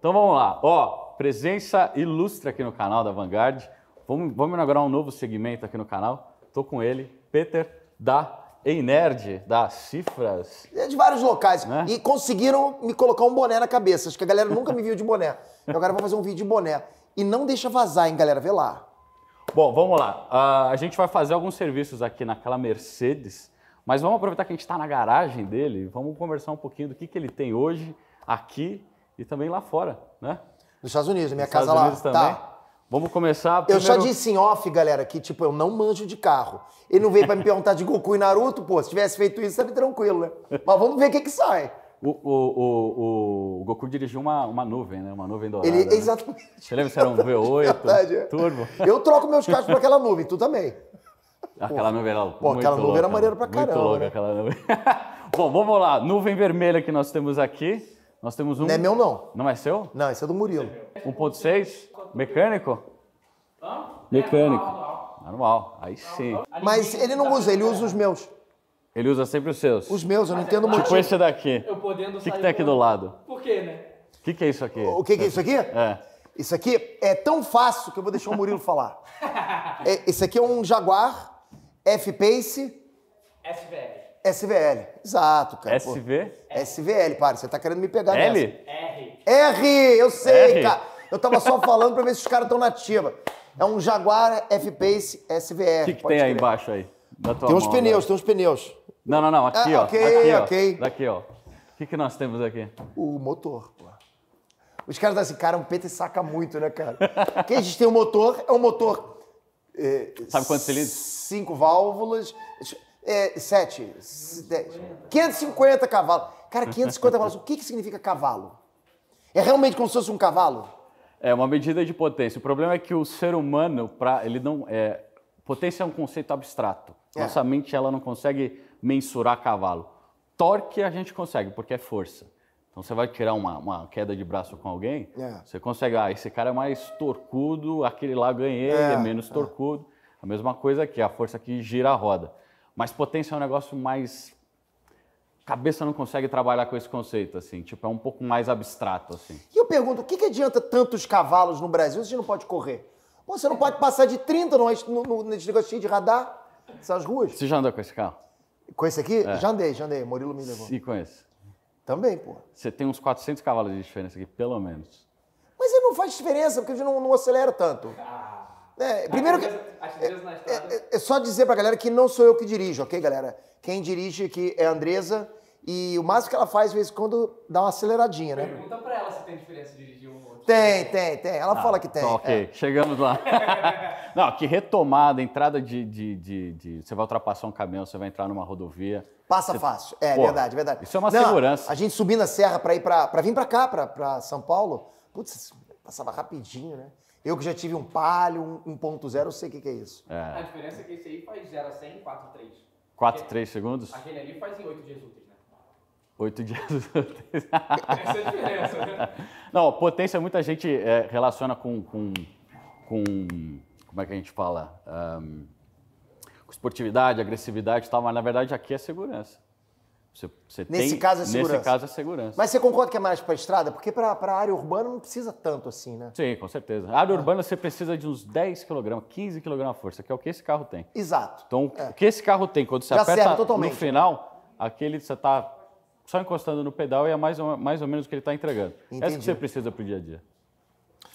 Então vamos lá. Ó, presença ilustre aqui no canal da Vanguard. Vamos, vamos inaugurar um novo segmento aqui no canal. Estou com ele, Peter da Einerd, da Cifras. É de vários locais. Né? E conseguiram me colocar um boné na cabeça. Acho que a galera nunca me viu de boné. Eu agora vou fazer um vídeo de boné. E não deixa vazar, hein, galera? Vê lá. Bom, vamos lá. Uh, a gente vai fazer alguns serviços aqui naquela Mercedes, mas vamos aproveitar que a gente está na garagem dele, vamos conversar um pouquinho do que, que ele tem hoje aqui e também lá fora, né? Nos Estados Unidos, minha Nos casa Estados lá. Também. Tá. Vamos começar. Primeiro... Eu já disse em off, galera, que tipo, eu não manjo de carro. Ele não veio para me perguntar de Goku e Naruto, pô. Se tivesse feito isso, estaria tranquilo, né? Mas vamos ver o que, que sai. O, o, o, o, Goku dirigiu uma, uma nuvem, né? Uma nuvem dourada. Ele, né? Exatamente. Você lembra se era um V8, é Verdade, é. turbo? Eu troco meus carros por aquela nuvem, tu também. Ah, aquela pô. nuvem era Pô, aquela nuvem louca, era maneira pra caramba. Muito louca né? aquela nuvem. Bom, vamos lá. Nuvem vermelha que nós temos aqui. Nós temos um. Não é meu, não. Não é seu? Não, esse é do Murilo. 1,6? Mecânico? Mecânico. Manual, aí sim. Mas ele não usa, ele usa os meus. Ele usa sempre os seus. Os meus, eu não entendo tipo muito. Tipo esse daqui. O que, que tem tá aqui do lado? Por quê, né? O que, que é isso aqui? O que, que é isso aqui? É. Isso aqui é tão fácil que eu vou deixar o Murilo falar. É, esse aqui é um Jaguar F-Pace. FVL. SVL. Exato, cara. SV? SVL, para, você tá querendo me pegar L? Nessa. R. R, eu sei, R. cara. Eu tava só falando pra ver se os caras estão nativa. É um Jaguar F-Pace SVR. O que, que tem aí embaixo aí? tem uns mão, pneus, né? tem uns pneus. Não, não, não. Aqui, ah, ó. Ok, aqui, ok. Ó. Daqui, ó. O que, que nós temos aqui? O motor, pô. Os caras assim, cara, um Peter saca muito, né, cara? Porque a gente tem um motor, é um motor. É, Sabe quantos cilindros? Cinco válvulas. É, sete, 550. 550 cavalos. Cara, 550 cavalos. O que, que significa cavalo? É realmente como se fosse um cavalo? É uma medida de potência. O problema é que o ser humano, pra, ele não é, potência é um conceito abstrato. É. Nossa mente ela não consegue mensurar cavalo. Torque a gente consegue, porque é força. Então você vai tirar uma, uma queda de braço com alguém, é. você consegue, ah, esse cara é mais torcudo, aquele lá ganhei, é, é menos é. torcudo. A mesma coisa aqui, a força que gira a roda. Mas potência é um negócio mais cabeça não consegue trabalhar com esse conceito, assim. Tipo, é um pouco mais abstrato, assim. E eu pergunto, o que, que adianta tantos cavalos no Brasil se a gente não pode correr? Pô, você não pode passar de 30 no, no, no, nesse negocinho de radar, essas ruas? Você já andou com esse carro? Com esse aqui? É. Já andei, já andei. Murilo me levou. E com esse? Também, pô. Você tem uns 400 cavalos de diferença aqui, pelo menos. Mas ele não faz diferença, porque ele não, não acelera tanto. Ah. É, primeiro que. É, é, é, só dizer pra galera que não sou eu que dirijo, ok, galera? Quem dirige aqui é a Andresa. E o máximo que ela faz, de vez em quando, dá uma aceleradinha, né? Pergunta pra ela se tem diferença de dirigir um outro. Tem, tem, tem. Ela ah, fala que tem. Tá, ok, é. chegamos lá. não, que retomada, entrada de, de, de, de, Você vai ultrapassar um caminhão, você vai entrar numa rodovia. Passa você... fácil. É, Pô, verdade, verdade. Isso é uma não, segurança. A gente subir na serra pra ir pra, pra vir pra cá, pra, pra São Paulo. Putz, passava rapidinho, né? Eu que já tive um Palio, um 1.0, eu sei o que, que é isso. É. A diferença é que esse aí faz 0 a 100 em 4, 3. 4, 3 segundos? Aquele ali faz em 8 dias úteis, né? 8 dias úteis. Essa é a diferença, né? Não, potência muita gente é, relaciona com, com, com, Como é que a gente fala? Um, esportividade, agressividade e tal, mas na verdade aqui é segurança. Você, você nesse tem, caso é segurança. Nesse caso é segurança. Mas você concorda que é mais para estrada? Porque para a área urbana não precisa tanto assim, né? Sim, com certeza. A área é. urbana você precisa de uns 10 kg, 15 kg de força, que é o que esse carro tem. Exato. Então, é. o que esse carro tem, quando você Já aperta no né? final, aquele você está só encostando no pedal e é mais ou, mais ou menos o que ele está entregando. Entendi. isso que você precisa para o dia a dia.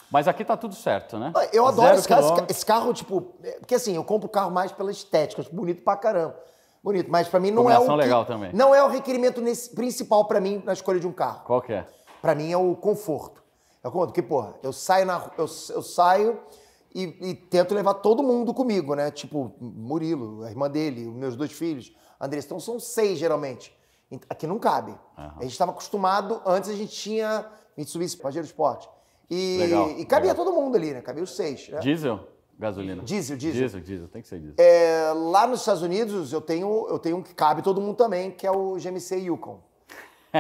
Mas aqui tá tudo certo, né? Eu adoro esse carro, esse carro, tipo. É, porque assim, eu compro o carro mais pela estética, bonito pra caramba. Bonito, mas para mim não é Combinação é o. legal também. Não é o requerimento nesse, principal para mim na escolha de um carro. Qual que é? Pra mim é o conforto. É conto que, porra, eu saio na eu, eu saio e, e, tento levar todo mundo comigo, né? Tipo, Murilo, a irmã dele, meus dois filhos, André, Então são seis, geralmente. Aqui não cabe. Uhum. A gente estava acostumado, antes a gente tinha Mitsubishi, Pajero Sport. E, legal, e cabia legal. todo mundo ali, né? Cabia os seis. Né? Diesel? Gasolina. Diesel, diesel. Diesel, diesel, tem que ser diesel. É, lá nos Estados Unidos eu tenho, eu tenho um que cabe todo mundo também, que é o GMC Yukon. e,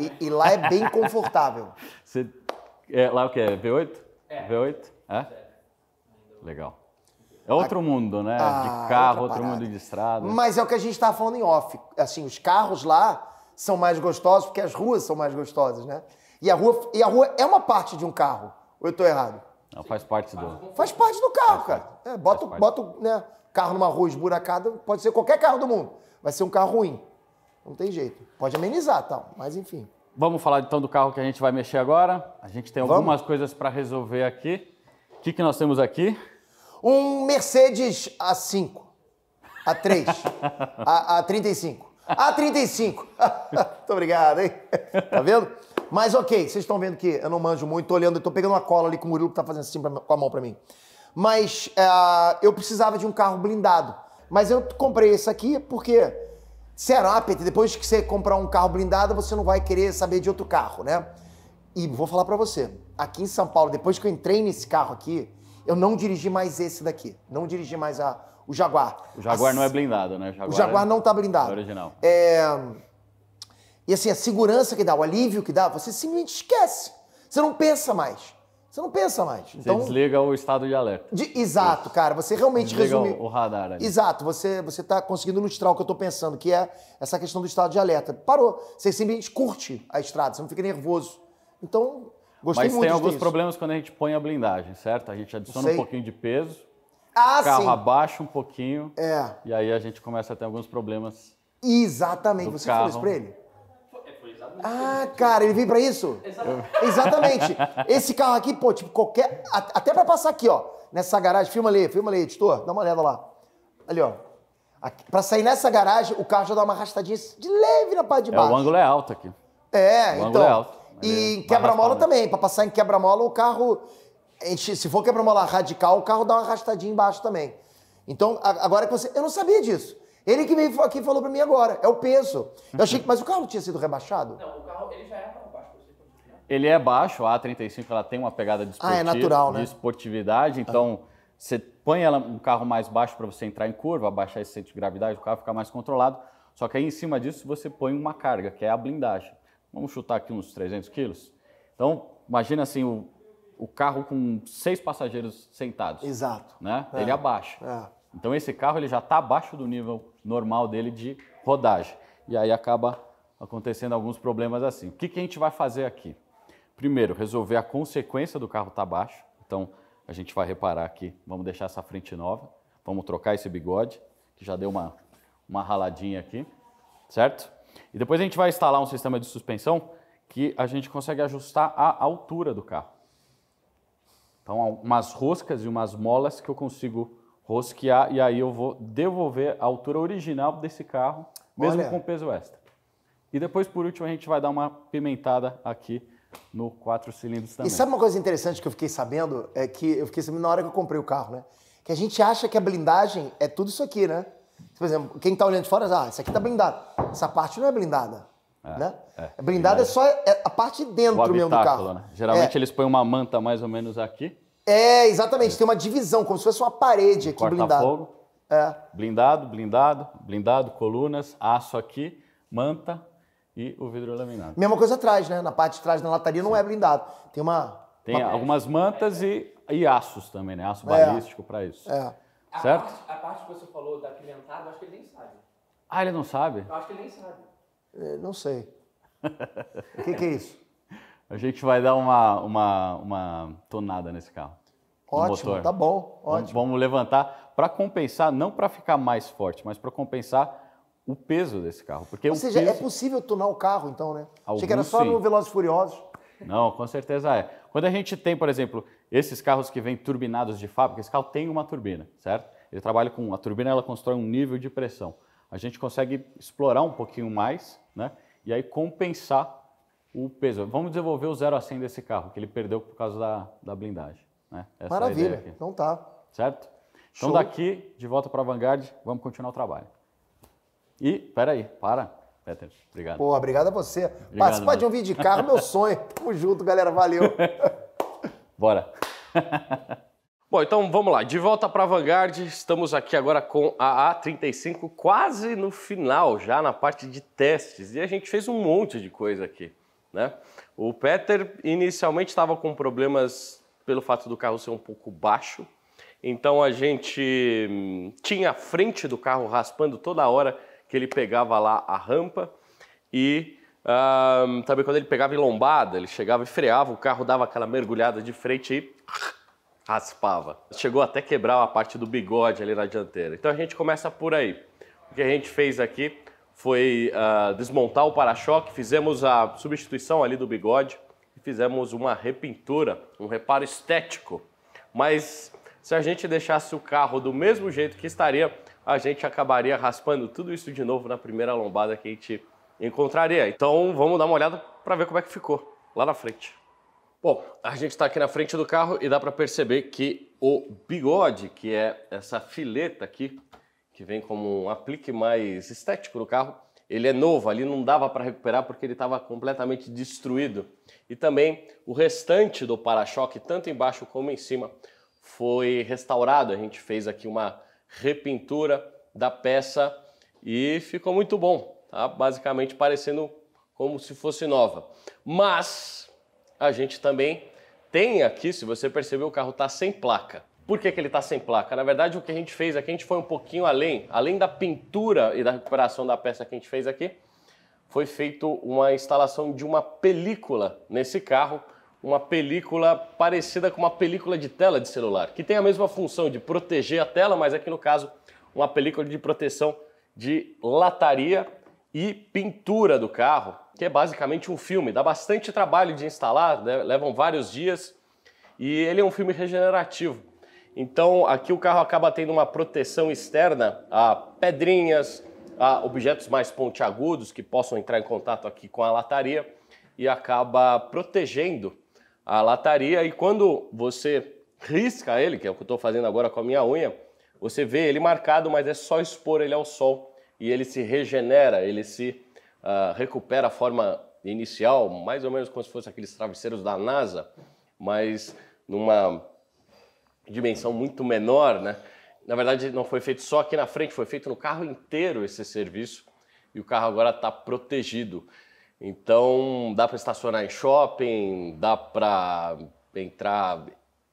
né? e, lá é bem confortável. Você, é, lá o que é? V8? É. V8? É? Legal. É outro ah, mundo, né? Ah, de carro, outro mundo de estrada. Mas é o que a gente estava tá falando em off. Assim, os carros lá são mais gostosos porque as ruas são mais gostosas, né? E a rua, e a rua é uma parte de um carro. Ou eu estou errado? Não, faz parte do. Faz parte do carro, cara. É, bota, bota né, carro numa rua esburacada, pode ser qualquer carro do mundo. Vai ser um carro ruim. Não tem jeito. Pode amenizar tal, mas enfim. Vamos falar então do carro que a gente vai mexer agora. A gente tem algumas Vamos? coisas para resolver aqui. O que, que nós temos aqui? Um Mercedes A5, A3, A, A35. A35. Muito obrigado, hein? Tá vendo? Mas ok, vocês estão vendo que eu não manjo muito, tô olhando, tô pegando uma cola ali com o Murilo que tá fazendo assim pra, com a mão pra mim. Mas uh, eu precisava de um carro blindado. Mas eu comprei esse aqui porque, Serapet, é depois que você comprar um carro blindado, você não vai querer saber de outro carro, né? E vou falar para você, aqui em São Paulo, depois que eu entrei nesse carro aqui, eu não dirigi mais esse daqui. Não dirigi mais a, o Jaguar. O Jaguar As... não é blindado, né? O Jaguar, o Jaguar é... não tá blindado. É original. É... E assim, a segurança que dá, o alívio que dá, você simplesmente esquece. Você não pensa mais. Você não pensa mais. Você então, desliga o estado de alerta. De, exato, cara. Você realmente desliga resumiu. o radar ali. Exato. Você você está conseguindo ilustrar o que eu estou pensando, que é essa questão do estado de alerta. Parou. Você simplesmente curte a estrada. Você não fica nervoso. Então, gostei Mas muito Mas tem alguns problemas quando a gente põe a blindagem, certo? A gente adiciona um pouquinho de peso. Ah, carro sim. abaixa um pouquinho. É. E aí a gente começa a ter alguns problemas. Exatamente. Você carro. falou isso para ele? Ah, cara, ele veio pra isso? Exatamente. Esse carro aqui, pô, tipo, qualquer. Até pra passar aqui, ó. Nessa garagem. Filma ali, filma ali, editor. Dá uma olhada lá. Ali, ó. Aqui. Pra sair nessa garagem, o carro já dá uma arrastadinha de leve na parte de baixo. É, o ângulo é alto aqui. É, o então. É alto. E é em quebra-mola também. Pra passar em quebra-mola, o carro. se for quebra-mola radical, o carro dá uma arrastadinha embaixo também. Então, agora que você. Eu não sabia disso. Ele que veio aqui falou para mim agora, é o peso. Eu achei que, mas o carro tinha sido rebaixado? Não, o carro ele já era é baixo. Ele é baixo, a A35 ela tem uma pegada de, esportividade. ah, é natural, né? de esportividade, então ah. você põe ela um carro mais baixo para você entrar em curva, abaixar esse centro de gravidade, o carro fica mais controlado. Só que aí em cima disso você põe uma carga, que é a blindagem. Vamos chutar aqui uns 300 quilos. Então, imagina assim, o, o carro com seis passageiros sentados. Exato. Né? É. Ele é abaixa. É. Então esse carro ele já está abaixo do nível normal dele de rodagem. E aí acaba acontecendo alguns problemas assim. O que, que a gente vai fazer aqui? Primeiro, resolver a consequência do carro estar tá baixo. Então, a gente vai reparar aqui, vamos deixar essa frente nova, vamos trocar esse bigode, que já deu uma, uma raladinha aqui, certo? E depois a gente vai instalar um sistema de suspensão que a gente consegue ajustar a altura do carro. Então, umas roscas e umas molas que eu consigo rosquear e aí eu vou devolver a altura original desse carro, mesmo Olha. com peso extra. E depois, por último, a gente vai dar uma pimentada aqui no quatro cilindros também. E sabe uma coisa interessante que eu fiquei sabendo? É que eu fiquei sabendo na hora que eu comprei o carro, né? Que a gente acha que a blindagem é tudo isso aqui, né? Por exemplo, quem está olhando de fora, ah, isso aqui está blindado. Essa parte não é blindada. É, né? é. Blindada é só é a parte de dentro mesmo do carro. Né? Geralmente é. eles põem uma manta mais ou menos aqui. É, exatamente. Tem uma divisão, como se fosse uma parede aqui Corta blindada. Fogo, é. Blindado, blindado, blindado, colunas, aço aqui, manta e o vidro laminado. Mesma coisa atrás, né? Na parte de trás, na lataria, não é blindado. Tem uma. Tem uma... algumas mantas e, e aços também, né? Aço é. balístico para isso. É. Certo? A parte, a parte, que você falou da pimentada, eu acho que ele nem sabe. Ah, ele não sabe? Eu acho que ele nem sabe. É, não sei. O que, que é isso? A gente vai dar uma, uma, uma tonada nesse carro. Ótimo, tá bom, ótimo. Vamos levantar para compensar, não para ficar mais forte, mas para compensar o peso desse carro. Porque Ou seja, é peso... é possível tunar o carro, então, né? Alguns, Achei que era só sim. no Velozes Furiosos. Não, com certeza é. Quando a gente tem, por exemplo, esses carros que vêm turbinados de fábrica, esse carro tem uma turbina, certo? Ele trabalha com a turbina, ela constrói um nível de pressão. A gente consegue explorar um pouquinho mais, né? E aí compensar o peso. Vamos desenvolver o 0 a 100 desse carro, que ele perdeu por causa da, da blindagem. Né? É Maravilha, é então tá. Certo? Então daqui, de volta para a Vanguard, vamos continuar o trabalho. E, peraí, para, Peter, obrigado. Pô, obrigado a você. Obrigado, Participar mano. de um vídeo de carro, é meu sonho. Tamo junto, galera, valeu. Bora. Bom, então vamos lá, de volta para a Vanguard, estamos aqui agora com a A35 quase no final, já na parte de testes, e a gente fez um monte de coisa aqui. Né? O Peter inicialmente estava com problemas pelo fato do carro ser um pouco baixo, então a gente hum, tinha a frente do carro raspando toda hora que ele pegava lá a rampa e um, ah, também quando ele pegava em lombada, ele chegava e freava, o carro dava aquela mergulhada de frente e raspava. Chegou até quebrar a parte do bigode ali na dianteira. Então a gente começa por aí. O que a gente fez aqui foi uh, desmontar o para-choque, fizemos a substituição ali do bigode e fizemos uma repintura, um reparo estético. Mas se a gente deixasse o carro do mesmo jeito que estaria, a gente acabaria raspando tudo isso de novo na primeira lombada que a gente encontraria. Então vamos dar uma olhada para ver como é que ficou lá na frente. Bom, a gente está aqui na frente do carro e dá para perceber que o bigode, que é essa fileta aqui, que vem como um aplique mais estético do carro, ele é novo, ali não dava para recuperar porque ele estava completamente destruído. E também o restante do para-choque, tanto embaixo como em cima, foi restaurado. A gente fez aqui uma repintura da peça e ficou muito bom, tá? Basicamente parecendo como se fosse nova. Mas a gente também tem aqui, se você perceber, o carro está sem placa. Por que, que ele está sem placa? Na verdade, o que a gente fez aqui, a gente foi um pouquinho além. Além da pintura e da recuperação da peça que a gente fez aqui, foi feito uma instalação de uma película nesse carro, uma película parecida com uma película de tela de celular, que tem a mesma função de proteger a tela, mas aqui no caso, uma película de proteção de lataria e pintura do carro, que é basicamente um filme. Dá bastante trabalho de instalar, né? levam vários dias, e ele é um filme regenerativo. Então aqui o carro acaba tendo uma proteção externa a pedrinhas, a objetos mais pontiagudos que possam entrar em contato aqui com a lataria e acaba protegendo a lataria. E quando você risca ele, que é o que eu estou fazendo agora com a minha unha, você vê ele marcado, mas é só expor ele ao sol e ele se regenera, ele se uh, recupera a forma inicial, mais ou menos como se fosse aqueles travesseiros da NASA, mas numa dimensão muito menor, né? Na verdade, não foi feito só aqui na frente, foi feito no carro inteiro esse serviço e o carro agora está protegido. Então, dá para estacionar em shopping, dá para entrar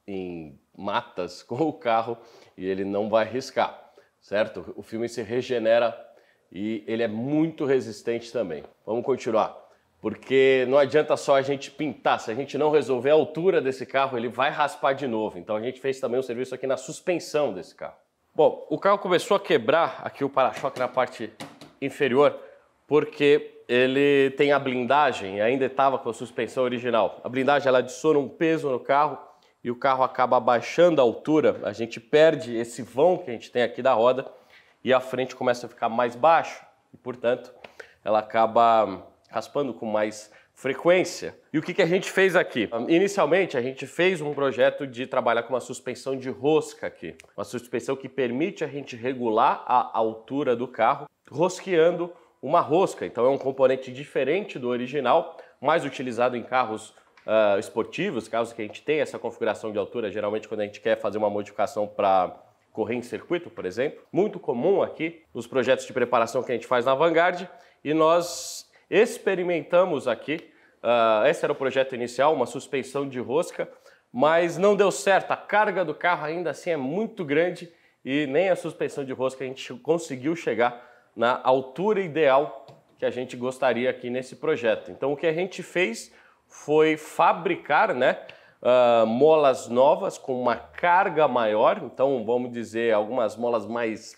em matas com o carro e ele não vai riscar, certo? O filme se regenera e ele é muito resistente também. Vamos continuar porque não adianta só a gente pintar, se a gente não resolver a altura desse carro, ele vai raspar de novo. Então a gente fez também um serviço aqui na suspensão desse carro. Bom, o carro começou a quebrar aqui o para-choque na parte inferior, porque ele tem a blindagem, e ainda estava com a suspensão original. A blindagem ela adiciona um peso no carro e o carro acaba abaixando a altura, a gente perde esse vão que a gente tem aqui da roda e a frente começa a ficar mais baixo e, portanto, ela acaba raspando com mais frequência. E o que, que a gente fez aqui? Inicialmente, a gente fez um projeto de trabalhar com uma suspensão de rosca aqui. Uma suspensão que permite a gente regular a altura do carro rosqueando uma rosca. Então é um componente diferente do original, mais utilizado em carros uh, esportivos, carros que a gente tem essa configuração de altura, geralmente quando a gente quer fazer uma modificação para correr em circuito, por exemplo. Muito comum aqui nos projetos de preparação que a gente faz na Vanguard. E nós experimentamos aqui. Uh, esse era o projeto inicial, uma suspensão de rosca, mas não deu certo. A carga do carro ainda assim é muito grande e nem a suspensão de rosca a gente conseguiu chegar na altura ideal que a gente gostaria aqui nesse projeto. Então o que a gente fez foi fabricar, né? Uh, molas novas com uma carga maior, então vamos dizer algumas molas mais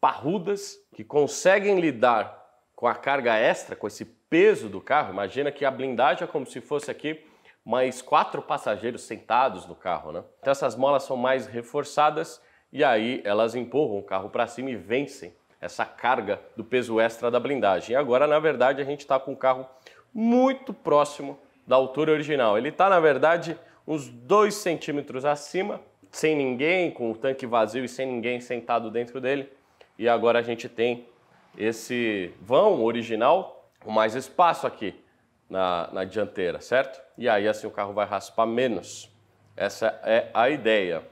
parrudas que conseguem lidar com a carga extra, com esse peso do carro, imagina que a blindagem é como se fosse aqui mais quatro passageiros sentados no carro, né? Então essas molas são mais reforçadas e aí elas empurram o carro para cima e vencem essa carga do peso extra da blindagem. E agora, na verdade, a gente está com o carro muito próximo da altura original. Ele está, na verdade, uns 2 centímetros acima, sem ninguém, com o tanque vazio e sem ninguém sentado dentro dele. E agora a gente tem esse vão original com mais espaço aqui na, na dianteira, certo? E aí assim o carro vai raspar menos. Essa é a ideia.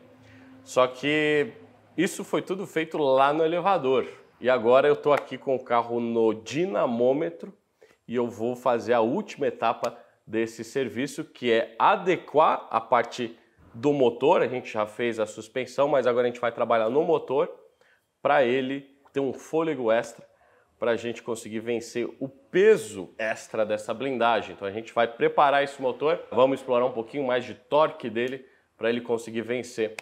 Só que isso foi tudo feito lá no elevador. E agora eu estou aqui com o carro no dinamômetro e eu vou fazer a última etapa desse serviço, que é adequar a parte do motor. A gente já fez a suspensão, mas agora a gente vai trabalhar no motor para ele ter um fôlego extra para a gente conseguir vencer o peso extra dessa blindagem. Então a gente vai preparar esse motor, vamos explorar um pouquinho mais de torque dele para ele conseguir vencer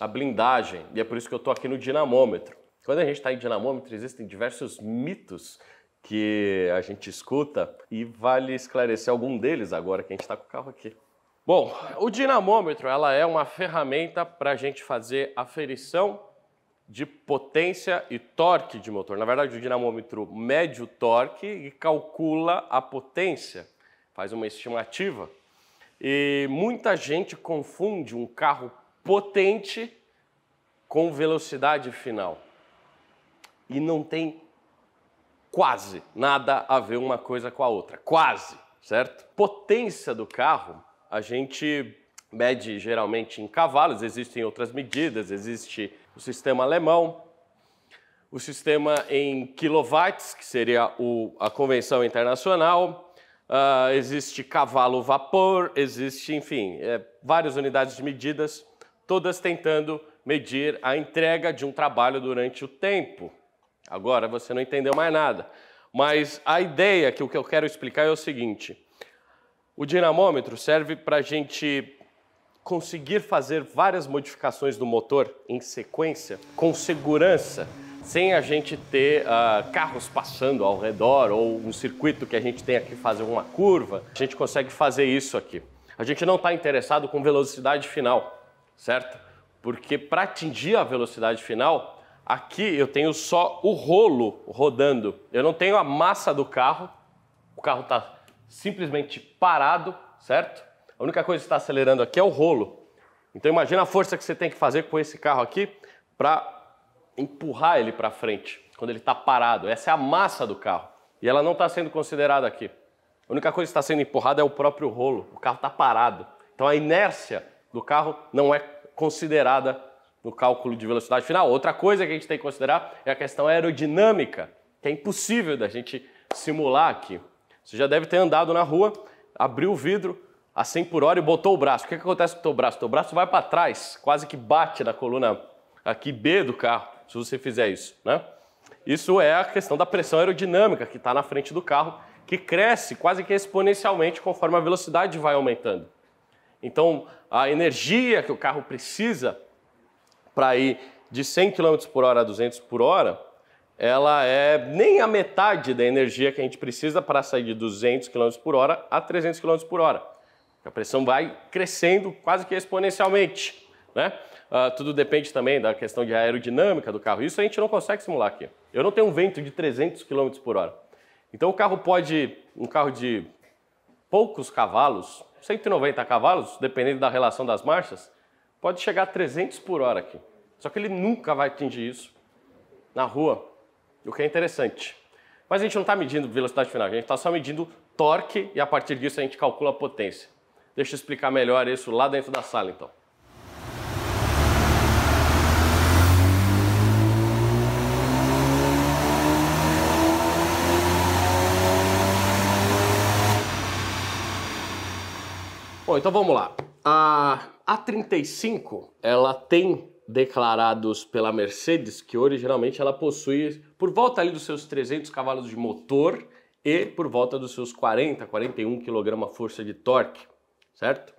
a blindagem. E é por isso que eu estou aqui no dinamômetro. Quando a gente está em dinamômetro, existem diversos mitos que a gente escuta e vale esclarecer algum deles agora que a gente está com o carro aqui. Bom, o dinamômetro ela é uma ferramenta para a gente fazer aferição de potência e torque de motor. Na verdade, o dinamômetro mede o torque e calcula a potência, faz uma estimativa. E muita gente confunde um carro potente com velocidade final. E não tem quase nada a ver uma coisa com a outra. Quase, certo? Potência do carro, a gente mede geralmente em cavalos, existem outras medidas, existe o sistema alemão, o sistema em quilowatts, que seria o, a convenção internacional, uh, existe cavalo-vapor, existe, enfim, é, várias unidades de medidas, todas tentando medir a entrega de um trabalho durante o tempo. Agora você não entendeu mais nada, mas a ideia que o que eu quero explicar é o seguinte: o dinamômetro serve para a gente conseguir fazer várias modificações do motor em sequência, com segurança, sem a gente ter uh, carros passando ao redor ou um circuito que a gente tenha que fazer uma curva, a gente consegue fazer isso aqui. A gente não está interessado com velocidade final, certo? Porque para atingir a velocidade final, aqui eu tenho só o rolo rodando. Eu não tenho a massa do carro, o carro está simplesmente parado, certo? A única coisa que está acelerando aqui é o rolo. Então imagina a força que você tem que fazer com esse carro aqui para empurrar ele para frente quando ele está parado. Essa é a massa do carro e ela não está sendo considerada aqui. A única coisa que está sendo empurrada é o próprio rolo. O carro está parado. Então a inércia do carro não é considerada no cálculo de velocidade final. Outra coisa que a gente tem que considerar é a questão aerodinâmica, que é impossível da gente simular aqui. Você já deve ter andado na rua, abriu o vidro, a assim 100 por hora e botou o braço. O que, que acontece com o teu braço? O teu braço vai para trás, quase que bate na coluna aqui B do carro, se você fizer isso, né? Isso é a questão da pressão aerodinâmica que está na frente do carro, que cresce quase que exponencialmente conforme a velocidade vai aumentando. Então, a energia que o carro precisa para ir de 100 km por hora a 200 por hora, ela é nem a metade da energia que a gente precisa para sair de 200 km por hora a 300 km por hora. A pressão vai crescendo quase que exponencialmente, né? Uh, tudo depende também da questão de aerodinâmica do carro. Isso a gente não consegue simular aqui. Eu não tenho um vento de 300 km por hora. Então o carro pode, um carro de poucos cavalos, 190 cavalos, dependendo da relação das marchas, pode chegar a 300 por hora aqui. Só que ele nunca vai atingir isso na rua, o que é interessante. Mas a gente não está medindo velocidade final, a gente está só medindo torque e a partir disso a gente calcula a potência. Deixa eu explicar melhor isso lá dentro da sala então. Bom, então vamos lá. A A35, ela tem declarados pela Mercedes que originalmente ela possui por volta ali dos seus 300 cavalos de motor e por volta dos seus 40, 41 kg força de torque certo?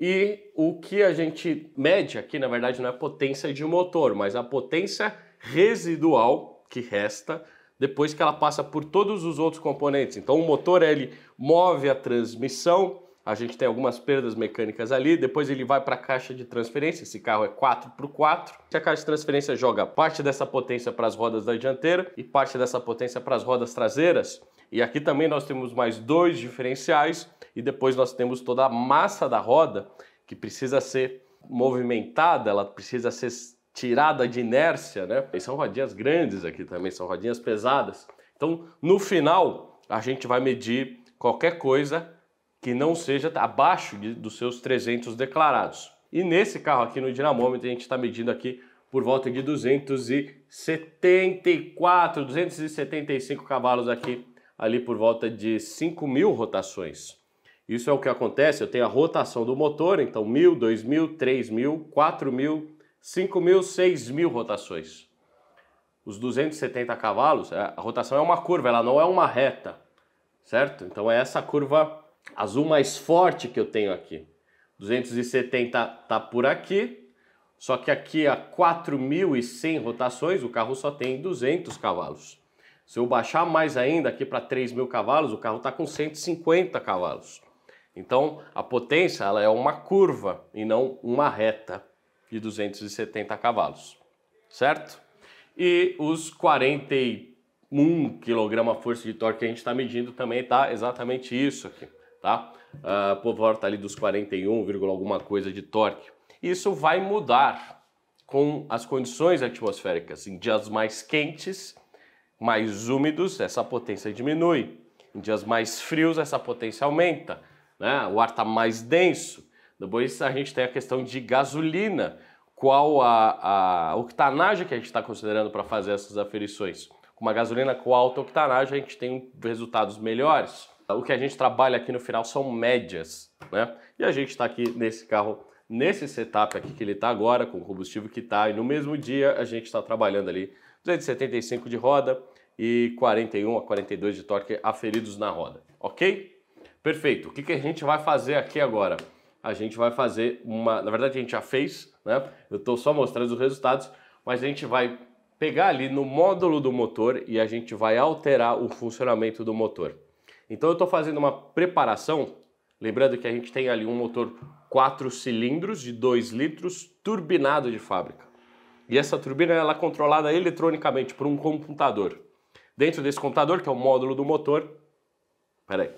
E o que a gente mede aqui, na verdade, não é a potência de motor, mas a potência residual que resta depois que ela passa por todos os outros componentes. Então o motor ele move a transmissão, a gente tem algumas perdas mecânicas ali, depois ele vai para a caixa de transferência, esse carro é 4x4. A caixa de transferência joga parte dessa potência para as rodas da dianteira e parte dessa potência para as rodas traseiras. E aqui também nós temos mais dois diferenciais e depois nós temos toda a massa da roda que precisa ser movimentada, ela precisa ser tirada de inércia, né? E são rodinhas grandes aqui também, são rodinhas pesadas. Então, no final, a gente vai medir qualquer coisa que não seja abaixo de, dos seus 300 declarados. E nesse carro aqui no dinamômetro, a gente está medindo aqui por volta de 274, 275 cavalos aqui, ali por volta de 5 mil rotações. Isso é o que acontece, eu tenho a rotação do motor, então 1.000, 2.000, 3.000, 4.000, 5.000, 6.000 rotações. Os 270 cavalos, é, a rotação é uma curva, ela não é uma reta, certo? Então é essa curva azul mais forte que eu tenho aqui. 270 tá por aqui, só que aqui a 4.100 rotações o carro só tem 200 cavalos. Se eu baixar mais ainda aqui para 3.000 cavalos, o carro está com 150 cavalos. Então a potência ela é uma curva e não uma reta de 270 cavalos, certo? E os 41 kg força de torque que a gente está medindo também está exatamente isso aqui tá? Uh, ah, por volta tá ali dos 41, alguma coisa de torque. Isso vai mudar com as condições atmosféricas. Em dias mais quentes, mais úmidos, essa potência diminui. Em dias mais frios, essa potência aumenta. Né? O ar está mais denso. Depois a gente tem a questão de gasolina, qual a, a octanagem que a gente está considerando para fazer essas aferições. Com uma gasolina com alta octanagem, a gente tem resultados melhores. O que a gente trabalha aqui no final são médias, né? E a gente está aqui nesse carro, nesse setup aqui que ele está agora, com o combustível que está, e no mesmo dia a gente está trabalhando ali 275 de roda e 41 a 42 de torque aferidos na roda, ok? Perfeito. O que, que a gente vai fazer aqui agora? A gente vai fazer uma... Na verdade a gente já fez, né? Eu estou só mostrando os resultados, mas a gente vai pegar ali no módulo do motor e a gente vai alterar o funcionamento do motor. Então eu estou fazendo uma preparação, lembrando que a gente tem ali um motor 4 cilindros de 2 litros, turbinado de fábrica. E essa turbina ela é controlada eletronicamente por um computador. Dentro desse computador, que é o módulo do motor, peraí.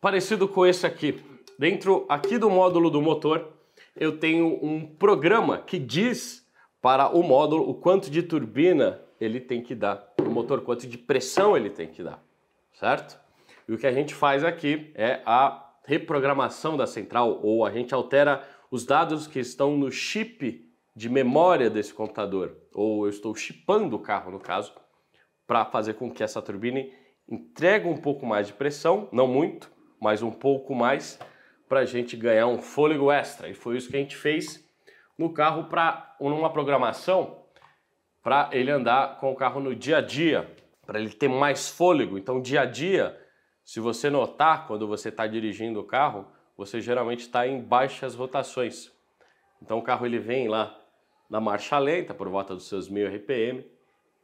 Parecido com esse aqui. Dentro aqui do módulo do motor, eu tenho um programa que diz para o módulo o quanto de turbina ele tem que dar, o motor quanto de pressão ele tem que dar, certo? E o que a gente faz aqui é a reprogramação da central ou a gente altera os dados que estão no chip de memória desse computador, ou eu estou chipando o carro no caso, para fazer com que essa turbina entregue um pouco mais de pressão, não muito, mas um pouco mais, para a gente ganhar um fôlego extra. E foi isso que a gente fez no carro para uma programação para ele andar com o carro no dia a dia, para ele ter mais fôlego. Então, dia a dia, se você notar quando você está dirigindo o carro, você geralmente está em baixas rotações. Então, o carro ele vem lá na marcha lenta, por volta dos seus 1000 RPM,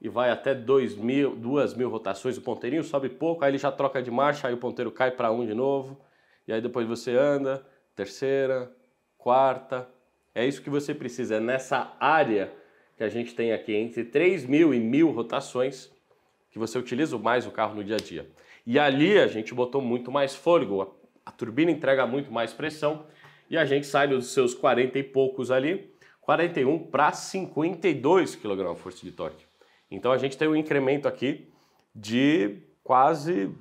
e vai até 2000, 2000 rotações. O ponteirinho sobe pouco, aí ele já troca de marcha, aí o ponteiro cai para 1 um de novo, e aí depois você anda, terceira, quarta. É isso que você precisa, é nessa área que a gente tem aqui entre 3 mil e mil rotações, que você utiliza mais o carro no dia a dia. E ali a gente botou muito mais fôlego, a, turbina entrega muito mais pressão e a gente sai dos seus 40 e poucos ali, 41 para 52 força de torque. Então a gente tem um incremento aqui de quase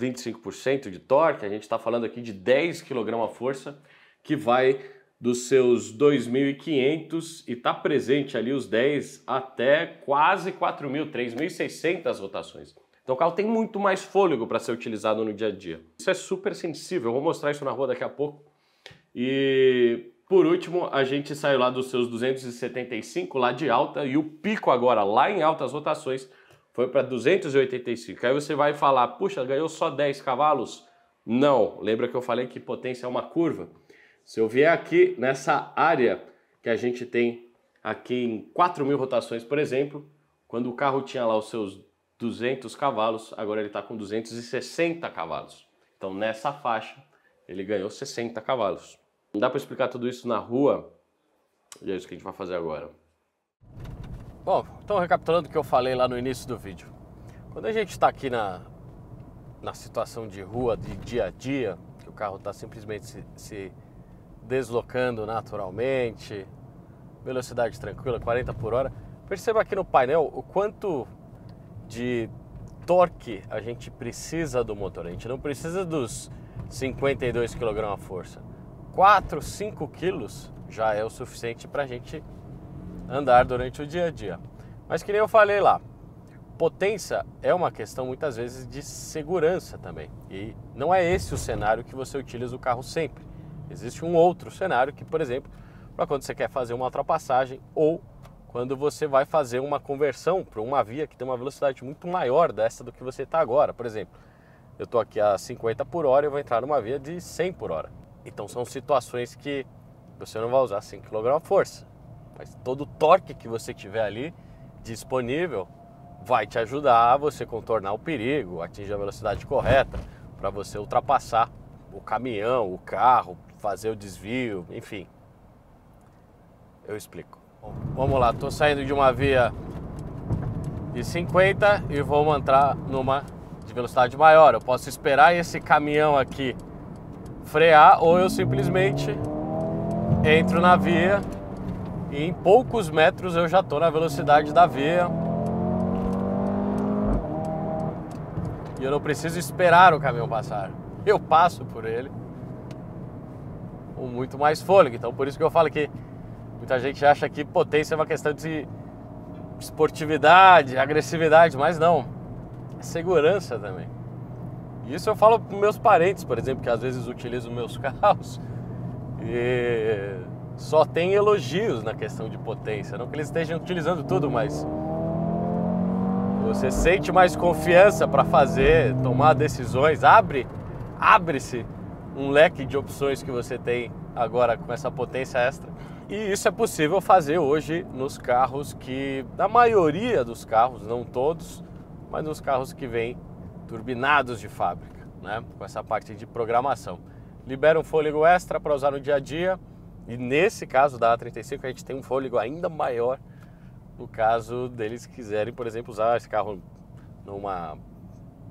25% de torque, a gente está falando aqui de 10 kg a força que vai dos seus 2.500 e está presente ali os 10 até quase 4.000, 3.600 rotações. Então o carro tem muito mais fôlego para ser utilizado no dia a dia. Isso é super sensível, eu vou mostrar isso na rua daqui a pouco. E por último, a gente saiu lá dos seus 275 lá de alta e o pico agora lá em altas rotações foi para 285. Aí você vai falar, puxa, ganhou só 10 cavalos? Não, lembra que eu falei que potência é uma curva. Se eu vier aqui nessa área que a gente tem aqui em 4 mil rotações, por exemplo, quando o carro tinha lá os seus 200 cavalos, agora ele está com 260 cavalos. Então nessa faixa ele ganhou 60 cavalos. Não dá para explicar tudo isso na rua, e é isso que a gente vai fazer agora. Bom, então recapitulando o que eu falei lá no início do vídeo. Quando a gente está aqui na, na situação de rua, de dia a dia, que o carro está simplesmente se, se deslocando naturalmente, velocidade tranquila, 40 por hora. Perceba aqui no painel o quanto de torque a gente precisa do motor. A gente não precisa dos 52 kg a força. 4, 5 kg já é o suficiente para a gente andar durante o dia a dia. Mas que nem eu falei lá, potência é uma questão muitas vezes de segurança também. E não é esse o cenário que você utiliza o carro sempre. Existe um outro cenário que, por exemplo, para quando você quer fazer uma ultrapassagem ou quando você vai fazer uma conversão para uma via que tem uma velocidade muito maior dessa do que você está agora. Por exemplo, eu estou aqui a 50 por hora e vou entrar numa via de 100 por hora. Então são situações que você não vai usar 100 kg força, mas todo o torque que você tiver ali disponível vai te ajudar a você contornar o perigo, atingir a velocidade correta para você ultrapassar o caminhão, o carro, fazer o desvio, enfim. Eu explico. Bom, vamos lá, estou saindo de uma via de 50 e vou entrar numa de velocidade maior. Eu posso esperar esse caminhão aqui frear ou eu simplesmente entro na via e em poucos metros eu já estou na velocidade da via. E eu não preciso esperar o caminhão passar. Eu passo por ele com muito mais fôlego. Então por isso que eu falo que muita gente acha que potência é uma questão de esportividade, agressividade, mas não. É segurança também. Isso eu falo para meus parentes, por exemplo, que às vezes utilizam meus carros e só tem elogios na questão de potência. Não que eles estejam utilizando tudo, mas você sente mais confiança para fazer, tomar decisões, abre, abre-se um leque de opções que você tem agora com essa potência extra. E isso é possível fazer hoje nos carros que, na maioria dos carros, não todos, mas nos carros que vêm turbinados de fábrica, né? com essa parte de programação. Libera um fôlego extra para usar no dia a dia, e nesse caso da A35 a gente tem um fôlego ainda maior no caso deles quiserem, por exemplo, usar esse carro numa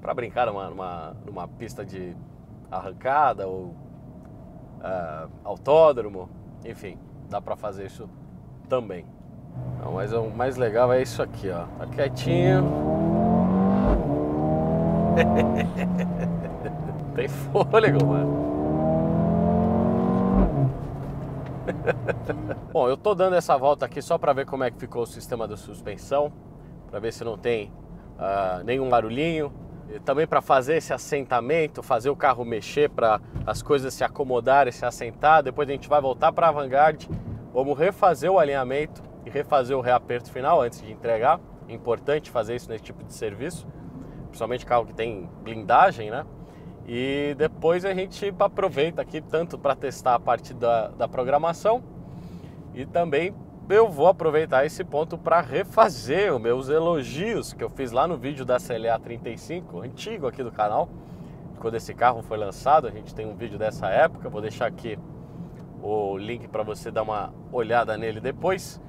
para brincar numa, numa, numa pista de arrancada ou uh, autódromo, enfim, dá para fazer isso também. Não, mas o mais legal é isso aqui, ó. Tá quietinho. Tem fôlego, mano. Bom, eu tô dando essa volta aqui só para ver como é que ficou o sistema da suspensão, para ver se não tem uh, nenhum barulhinho, eh, também para fazer esse assentamento, fazer o carro mexer para as coisas se acomodarem, se assentar. Depois a gente vai voltar para a Vanguard, vamos refazer o alinhamento e refazer o reaperto final antes de entregar. É importante fazer isso nesse tipo de serviço, principalmente carro que tem blindagem, né? E depois a gente aproveita aqui tanto para testar a parte da, da programação e também eu vou aproveitar esse ponto para refazer os meus elogios que eu fiz lá no vídeo da CLA 35, antigo aqui do canal. Quando esse carro foi lançado, a gente tem um vídeo dessa época, vou deixar aqui o link para você dar uma olhada nele depois.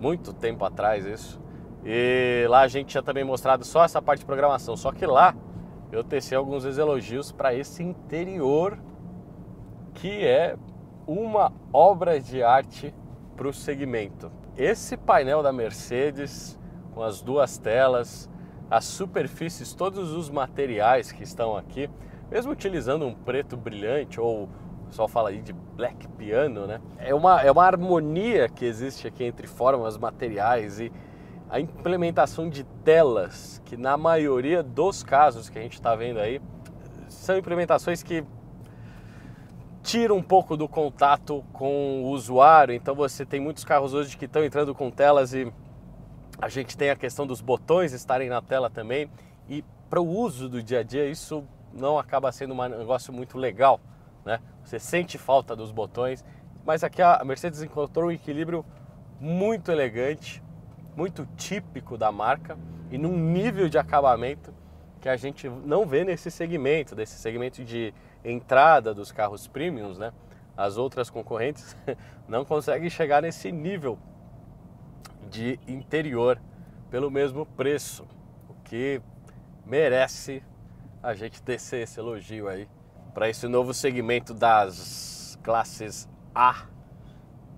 Muito tempo atrás isso. E lá a gente tinha também mostrado só essa parte de programação, só que lá eu teci alguns elogios para esse interior que é uma obra de arte para o segmento. Esse painel da Mercedes, com as duas telas, as superfícies, todos os materiais que estão aqui, mesmo utilizando um preto brilhante ou só fala aí de black piano, né? É uma, é uma harmonia que existe aqui entre formas, materiais e a implementação de telas, que na maioria dos casos que a gente está vendo aí, são implementações que tira um pouco do contato com o usuário. Então você tem muitos carros hoje que estão entrando com telas e a gente tem a questão dos botões estarem na tela também. E para o uso do dia a dia isso não acaba sendo um negócio muito legal, né? Você sente falta dos botões, mas aqui a Mercedes encontrou um equilíbrio muito elegante, muito típico da marca e num nível de acabamento que a gente não vê nesse segmento, desse segmento de entrada dos carros premiums, né? As outras concorrentes não conseguem chegar nesse nível de interior pelo mesmo preço, o que merece a gente descer esse elogio aí para esse novo segmento das classes A,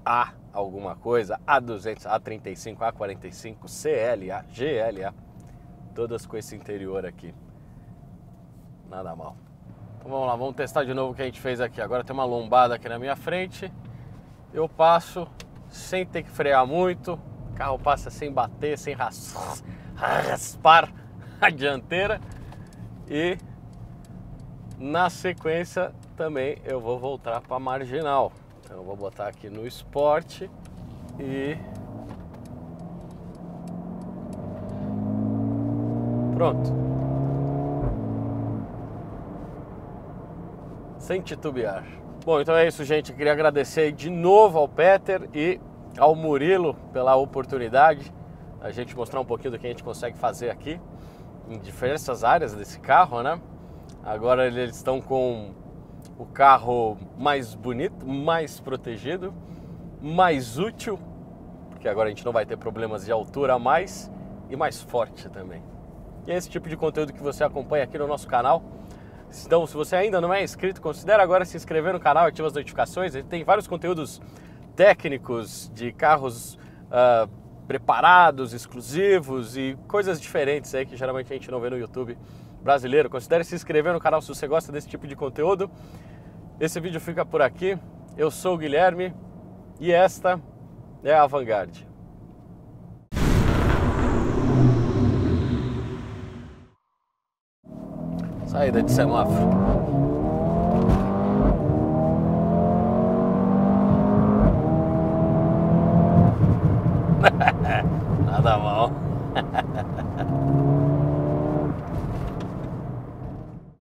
A alguma coisa, A200, A35, A45, CLA, GLA, todas com esse interior aqui. Nada mal vamos lá, vamos testar de novo o que a gente fez aqui. Agora tem uma lombada aqui na minha frente. Eu passo sem ter que frear muito. O carro passa sem bater, sem ras... raspar a dianteira. E na sequência também eu vou voltar para marginal. Então eu vou botar aqui no esporte e pronto. sem titubear. Bom, então é isso, gente. Eu queria agradecer de novo ao Peter e ao Murilo pela oportunidade a gente mostrar um pouquinho do que a gente consegue fazer aqui em diversas áreas desse carro, né? Agora eles estão com o carro mais bonito, mais protegido, mais útil, porque agora a gente não vai ter problemas de altura a mais e mais forte também. E é esse tipo de conteúdo que você acompanha aqui no nosso canal. Então, se você ainda não é inscrito, considere agora se inscrever no canal, ativa as notificações. Ele tem vários conteúdos técnicos de carros uh, preparados, exclusivos e coisas diferentes aí que geralmente a gente não vê no YouTube brasileiro. Considere se inscrever no canal se você gosta desse tipo de conteúdo. Esse vídeo fica por aqui. Eu sou o Guilherme e esta é a Vanguard. Saída de semáforo. Nada mal.